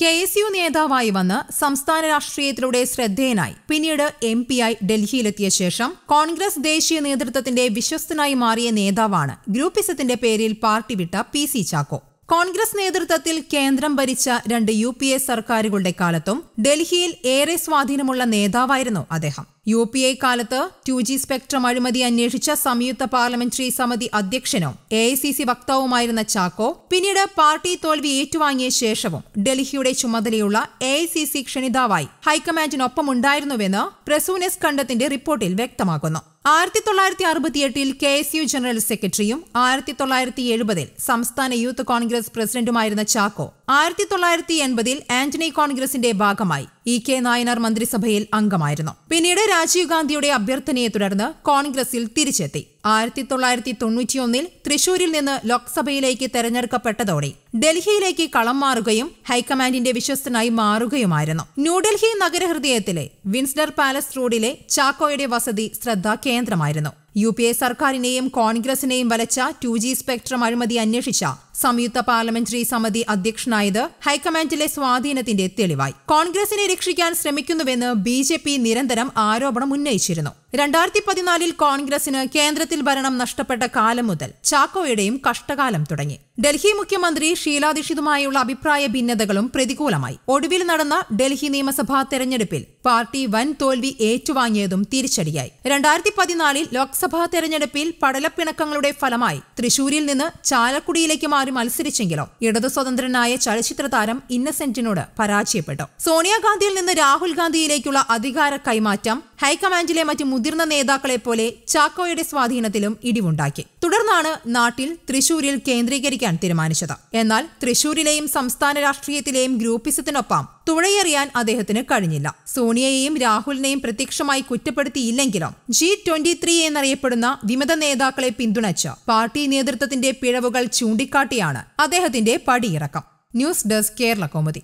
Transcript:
K S U നേതാവായി വന്ന് സംസ്ഥാന രാഷ്ട്രീയത്തിലൂടെ ശ്രദ്ധേയനായി പിന്നീട് എം ആയി ഡൽഹിയിലെത്തിയ ശേഷം കോൺഗ്രസ് ദേശീയ നേതൃത്വത്തിന്റെ വിശ്വസ്തനായി മാറിയ നേതാവാണ് ഗ്രൂപ്പിസത്തിന്റെ പേരിൽ പാർട്ടി വിട്ട പി സി ചാക്കോ കോൺഗ്രസ് നേതൃത്വത്തിൽ കേന്ദ്രം ഭരിച്ച രണ്ട് യു പി എ സർക്കാരുകളുടെ കാലത്തും ഡൽഹിയിൽ ഏറെ സ്വാധീനമുള്ള നേതാവായിരുന്നു അദ്ദേഹം യു പി എ കാലത്ത് ടു ജി സ്പെക്ട്രം അഴിമതി അന്വേഷിച്ച സംയുക്ത പാർലമെന്ററി സമിതി അധ്യക്ഷനും എ ഐ സി സി വക്താവുമായിരുന്ന ചാക്കോ പിന്നീട് പാർട്ടി തോൽവി ഏറ്റുവാങ്ങിയ ശേഷവും ഡൽഹിയുടെ ചുമതലയുള്ള എ ഐ സി സി ക്ഷണിതാവായി ഹൈക്കമാൻഡിനൊപ്പമുണ്ടായിരുന്നുവെന്ന് പ്രസൂനെസ് കണ്ടത്തിന്റെ റിപ്പോർട്ടിൽ വ്യക്തമാക്കുന്നു ആയിരത്തി തൊള്ളായിരത്തി അറുപത്തിയെട്ടിൽ കെ എസ് യു ജനറൽ സെക്രട്ടറിയും ആയിരത്തി തൊള്ളായിരത്തി എഴുപതിൽ സംസ്ഥാന യൂത്ത് കോൺഗ്രസ് പ്രസിഡന്റുമായിരുന്ന ചാക്കോ ആയിരത്തി തൊള്ളായിരത്തി എൺപതിൽ ആന്റണി കോൺഗ്രസിന്റെ ഭാഗമായി ഇ കെ നായനർ മന്ത്രിസഭയിൽ അംഗമായിരുന്നു പിന്നീട് രാജീവ് ഗാന്ധിയുടെ അഭ്യർത്ഥനയെ തുടർന്ന് കോൺഗ്രസിൽ തിരിച്ചെത്തി ആയിരത്തി തൊള്ളായിരത്തി തൊണ്ണൂറ്റിയൊന്നിൽ തൃശൂരിൽ നിന്ന് ലോക്സഭയിലേക്ക് തെരഞ്ഞെടുക്കപ്പെട്ടതോടെ ഡൽഹിയിലേക്ക് കളം മാറുകയും ഹൈക്കമാൻഡിന്റെ വിശ്വസ്തനായി മാറുകയുമായിരുന്നു ന്യൂഡൽഹി നഗരഹൃദയത്തിലെ വിൻസ്ഡർ പാലസ് റോഡിലെ ചാക്കോയുടെ വസതി കേന്ദ്രമായിരുന്നു യു പി എ സർക്കാരിനെയും കോൺഗ്രസിനെയും വലച്ച ടു ജി സ്പെക്ട്രം അഴിമതി അന്വേഷിച്ച സംയുക്ത പാർലമെന്ററി സമിതി അധ്യക്ഷനായത് ഹൈക്കമാൻഡിലെ സ്വാധീനത്തിന്റെ തെളിവായി കോൺഗ്രസിനെ രക്ഷിക്കാൻ ശ്രമിക്കുന്നുവെന്ന് ബി ജെ പി നിരന്തരം ആരോപണം ഉന്നയിച്ചിരുന്നു രണ്ടായിരത്തി പതിനാലിൽ കോൺഗ്രസിന് കേന്ദ്രത്തിൽ ഭരണം നഷ്ടപ്പെട്ട കാലം മുതൽ ചാക്കോയുടെയും കഷ്ടകാലം തുടങ്ങി ഡൽഹി മുഖ്യമന്ത്രി ഷീല അഭിപ്രായ ഭിന്നതകളും പ്രതികൂലമായി ഒടുവിൽ നടന്ന ഡൽഹി നിയമസഭാ തെരഞ്ഞെടുപ്പിൽ പാർട്ടി വൻ തോൽവി ഏറ്റുവാങ്ങിയതും തിരിച്ചടിയായി രണ്ടായിരത്തി പതിനാലിൽ ലോക്സഭ ലോക്സഭാ തെരഞ്ഞെടുപ്പിൽ പടലപ്പിണക്കങ്ങളുടെ ഫലമായി തൃശൂരിൽ നിന്ന് ചാലക്കുടിയിലേക്ക് മാറി മത്സരിച്ചെങ്കിലും ഇടതു സ്വതന്ത്രനായ ചലച്ചിത്ര താരം ഇന്നസെന്റിനോട് പരാജയപ്പെട്ടു സോണിയാഗാന്ധിയിൽ നിന്ന് രാഹുൽ ഗാന്ധിയിലേക്കുള്ള അധികാര കൈമാറ്റം ഹൈക്കമാൻഡിലെ മറ്റ് മുതിർന്ന നേതാക്കളെ പോലെ ചാക്കോയുടെ സ്വാധീനത്തിലും ഇടിവുണ്ടാക്കി തുടർന്നാണ് നാട്ടിൽ തൃശൂരിൽ കേന്ദ്രീകരിക്കാൻ തീരുമാനിച്ചത് എന്നാൽ തൃശൂരിലെയും സംസ്ഥാന രാഷ്ട്രീയത്തിലെയും ഗ്രൂപ്പിസത്തിനൊപ്പം തുഴയെറിയാൻ അദ്ദേഹത്തിന് കഴിഞ്ഞില്ല സോണിയയെയും രാഹുലിനെയും പ്രത്യക്ഷമായി കുറ്റപ്പെടുത്തിയില്ലെങ്കിലും ജി ട്വന്റി ത്രീ എന്നറിയപ്പെടുന്ന വിമത നേതാക്കളെ പിന്തുണച്ച് പാർട്ടി നേതൃത്വത്തിന്റെ പിഴവുകൾ ചൂണ്ടിക്കാട്ടിയാണ് അദ്ദേഹത്തിന്റെ പടിയിറക്കം ന്യൂസ് ഡെസ്ക് കേരള കോമതി